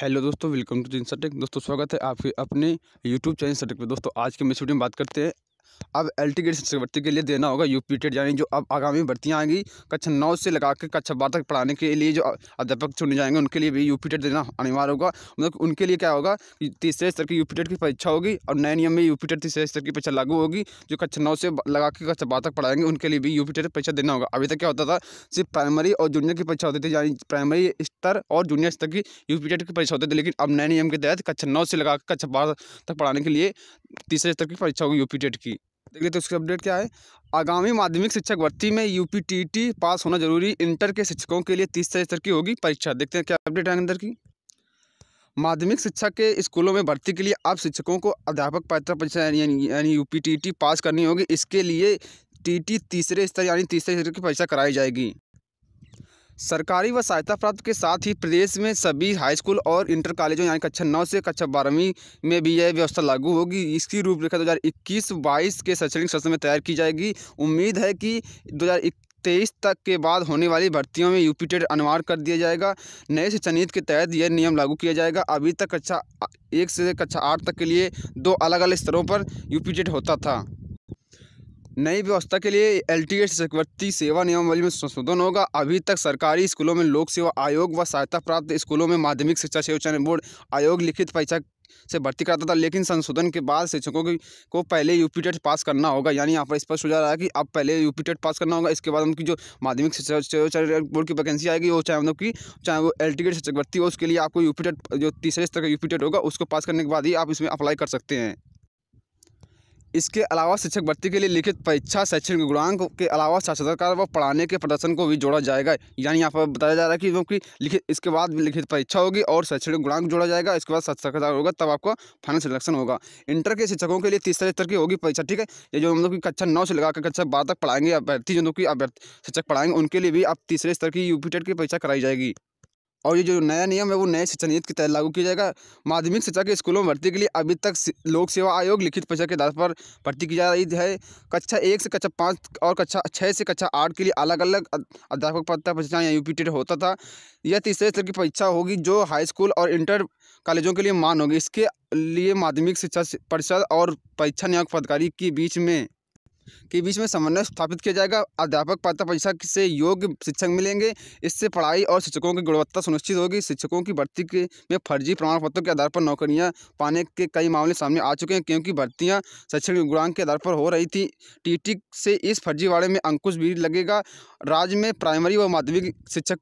hello दोस्तों welcome to जिन सटेक दोस्तों स्वागत है आपके अपने यूट्यूब चैनल सटेक पे दोस्तों आज के मैं इस वीडियो में बात करते हैं अब एल टी ग्रेड शिक्षक भर्ती के लिए देना होगा यू पी टेड यानी जो अब आगामी भर्तियाँ आएंगी कक्षा नौ से लगा कर कक्षा बारह तक पढ़ाने के लिए जो अध्यापक चुने जाएंगे उनके लिए भी यू पी टेड देना अनिवार्य होगा मतलब उनके लिए क्या होगा तीसरे स्तर की यू पी टेड की परीक्षा होगी और नए नियम में यू पी टेड तीसरे स्तर की परीक्षा लागू होगी जो कक्षा नौ से लगा के कक्षा बारह तक पढ़ाएंगे उनके लिए भी यू पी टेट परीक्षा देना होगा अभी तक क्या होता था सिर्फ प्राइमरी और जूनियर की परीक्षा होती थी यानी प्राइमरी स्तर और जूनियर स्तर की यू पी टेड की परीक्षा होती थी लेकिन अब नए नियम के तहत कक्षा नौ से लगा के कक्षा बारह तक पढ़ाने के लिए तीसरे स्तर की परीक्षा होगी यूपी टेट की देखिए तो उसकी अपडेट क्या है आगामी माध्यमिक शिक्षक भर्ती में यूपी टीटी पास होना जरूरी इंटर के शिक्षकों के लिए तीसरे स्तर की होगी परीक्षा देखते हैं क्या अपडेट है अंदर की माध्यमिक शिक्षा के स्कूलों में भर्ती के लिए अब शिक्षकों को अध्यापक पात्रता परीक्षा यानी U P T T pass करनी होगी इसके लिए टीटी तीसरे स्तर यानी तीसरे स्तर की परीक्षा कराई जाएगी सरकारी व सहायता प्राप्त के साथ ही प्रदेश में सभी हाई स्कूल और इंटर कॉलेजों यानी कक्षा नौ से कक्षा बारहवीं में भी यह व्यवस्था लागू होगी इसकी रूपरेखा इक्कीस बाईस के शैक्षणिक सत्र में तैयार की जाएगी उम्मीद है कि हज़ार तेईस तक के बाद होने वाली भर्तियों में यूपी टेट अनिवार्य कर दिया जाएगा नए शिक्षा नीति के तहत यह नियम लागू किया जाएगा अभी तक कक्षा एक से कक्षा आठ तक के लिए दो अलग अलग स्तरों पर यूपी टेट होता था नई व्यवस्था के लिए एलटीएस शिक्षकवृत्ति सेवा नियमावली में संशोधन होगा अभी तक सरकारी स्कूलों में लोक सेवा आयोग व सहायता प्राप्त स्कूलों में माध्यमिक शिक्षा संयोजन बोर्ड आयोग लिखित परीक्षा से भर्ती कराता था लेकिन संशोधन के बाद शिक्षकों को पहले यूपी टेट पास करना होगा यानी यहाँ पर स्पष्ट हो जा रहा है कि अब पहले यूपी टेट पास करना होगा इसके बाद उनकी जो माध्यमिक शिक्षा बोर्ड की वैकेंसी आएगी वो चाहे मतलब कि चाहे वो एल टी टेट शिक्षक हो उसके लिए आपको यूपी टेट जो तीसरे स्तर का यूपी टेट होगा उसको पास करने के बाद ही आप इसमें अप्लाई कर सकते हैं इसके अलावा शिक्षक भर्ती के लिए लिखित परीक्षा शैक्षणिक गुणांक के अलावा साक्षात्कार व पढ़ाने के प्रदर्शन को भी जोड़ा जाएगा यानी यहाँ पर बताया जा रहा है कि क्योंकि लिखित इसके बाद लिखित परीक्षा होगी और शैक्षणिक गुणांक जोड़ा जाएगा इसके बाद साक्षात्कार होगा तब आपका फाइनल सिलेक्शन होगा इंटर के शिक्षकों के लिए तीसरे स्तर की होगी परीक्षा ठीक है ये जो हम लोग की कक्षा नौ से लगाकर कक्षा बारह तक पढ़ाएंगे अभ्यर्थी जो लोग की अभ्यर्थी शिक्षक पढ़ाएंगे उनके लिए भी आप तीसरे स्तर की यूपी टेट e की परीक्षा कराई जाएगी और ये जो नया नियम है वो नए शिक्षा नीति के तहत लागू किया जाएगा माध्यमिक शिक्षा के स्कूलों में भर्ती के लिए अभी तक लोक सेवा आयोग लिखित परीक्षा के आधार पर भर्ती की जा रही है कक्षा एक से कक्षा पाँच और कक्षा छः से कक्षा आठ के लिए अलग अलग अध्यापक पद परीक्षा या यूपीटेड होता था यह तीसरे स्तर की परीक्षा होगी जो हाई स्कूल और इंटर कॉलेजों के लिए मान होगी इसके लिए माध्यमिक शिक्षा परिषद और परीक्षा नियामक पदकारी के बीच में के बीच में समन्वय स्थापित किया जाएगा अध्यापक पात्र परीक्षा से योग्य शिक्षक मिलेंगे इससे पढ़ाई और शिक्षकों की गुणवत्ता सुनिश्चित होगी शिक्षकों की भर्ती के में फर्जी प्रमाण पत्रों के आधार पर नौकरियां पाने के कई मामले सामने आ चुके हैं क्योंकि भर्तियां शैक्षणिक गुणांक के आधार पर हो रही थी टी से इस फर्जीवाड़े में अंकुश भी लगेगा राज्य में प्राइमरी व माध्यमिक शिक्षक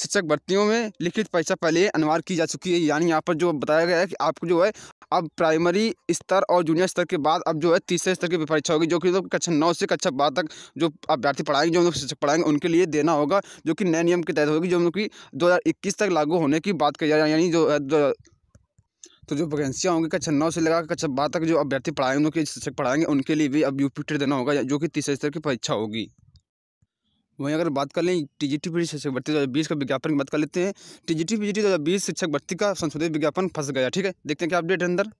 शिक्षक भर्तियों में लिखित परीक्षा पहले अनिवार्य की जा चुकी है यानी यहाँ पर जो बताया गया है कि आपको जो है अब प्राइमरी स्तर और जूनियर स्तर के बाद अब जो है तीसरे स्तर की परीक्षा होगी जो कि तो कक्षा नौ से कक्षा बारह तक जो अभ्यर्थी पढ़ाएंगे जो हम लोग शिक्षक पढ़ाएंगे उनके लिए देना होगा जो कि नए नियम के तहत होगी जो हम लोग की दो तक लागू होने की बात कही जा रही है यानी जो तो जो वैकेंसियाँ होंगी कक्षा नौ से लगा कक्षा बारह तक जो अभ्यर्थी पढ़ाएंगे उनके शिक्षक पढ़ाएंगे उनके लिए भी अब यूपी देना होगा जो कि तीसरे स्तर की परीक्षा होगी वहीं अगर बात कर लें टी जी टी पी शिक्षक भर्ती दो बीस का विज्ञापन की बात कर लेते हैं T G T P G T दो हज़ार बीस शिक्षक भर्ती का संशोधित विज्ञापन फंस गया ठीक है देखते हैं क्या अपडेट है अंदर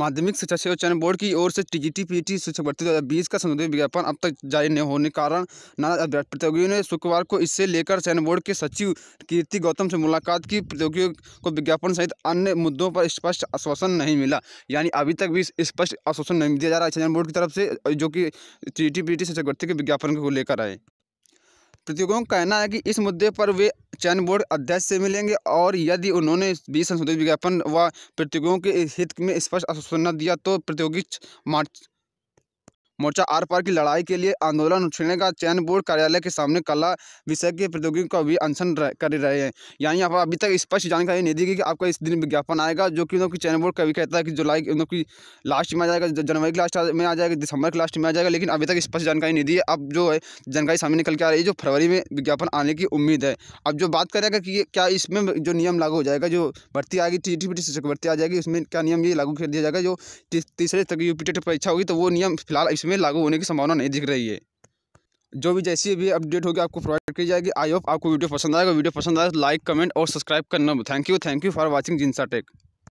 माध्यमिक शिक्षा सेवा चयन बोर्ड की ओर से टीजीटी पीटी शिक्षक भर्ती दो बीस का संशोधित विज्ञापन अब तक जारी नहीं होने के कारण नाना प्रतियोगियों ने शुक्रवार को इससे लेकर चयन बोर्ड के सचिव कीर्ति गौतम से मुलाकात की प्रतियोगियों को विज्ञापन सहित अन्य मुद्दों पर स्पष्ट आश्वासन नहीं मिला यानी अभी तक भी स्पष्ट आश्वासन नहीं दिया जा रहा है चयन बोर्ड की तरफ से जो कि टी जी शिक्षक भर्ती के विज्ञापन को लेकर आए प्रतियोगियों का कहना है कि इस मुद्दे पर वे चयन बोर्ड अध्यक्ष से मिलेंगे और यदि उन्होंने बीस संशोधित विज्ञापन व प्रतियोगियों के हित में स्पष्ट आश्वासन दिया तो प्रतियोगी मार्च मोर्चा आर पार की लड़ाई के लिए आंदोलन छेड़ने का चयन बोर्ड कार्यालय के सामने कला विषय के प्रतियोगियों का भी अनशन कर रहे हैं यानी आप अभी तक स्पष्ट जानकारी नहीं दी गई कि आपका इस दिन विज्ञापन आएगा जो कि उनकी चयन बोर्ड कभी कहता है कि जुलाई उन की लास्ट में आ जाएगा जनवरी के लास्ट में आ जाएगा दिसंबर की लास्ट में आ जाएगा लेकिन अभी तक स्पष्ट जानकारी नहीं दी है अब जो है जानकारी सामने निकल के आ रही है जो फरवरी में विज्ञापन आने की उम्मीद है अब जो बात करेगा कि क्या इसमें जो नियम लागू हो जाएगा जो भर्ती आएगी टी टी शिक्षक भर्ती आ जाएगी उसमें क्या नियम ये लागू कर दिया जाएगा जो तीसरे तक यू परीक्षा होगी तो वो नियम फिलहाल इसमें लागू होने की संभावना नहीं दिख रही है जो भी जैसी भी अपडेट होगी आपको प्रोवाइड की जाएगी आई होप आपको वीडियो पसंद आएगा वीडियो पसंद आए तो लाइक कमेंट और सब्सक्राइब करना thank you thank you for watching जिनसा टेक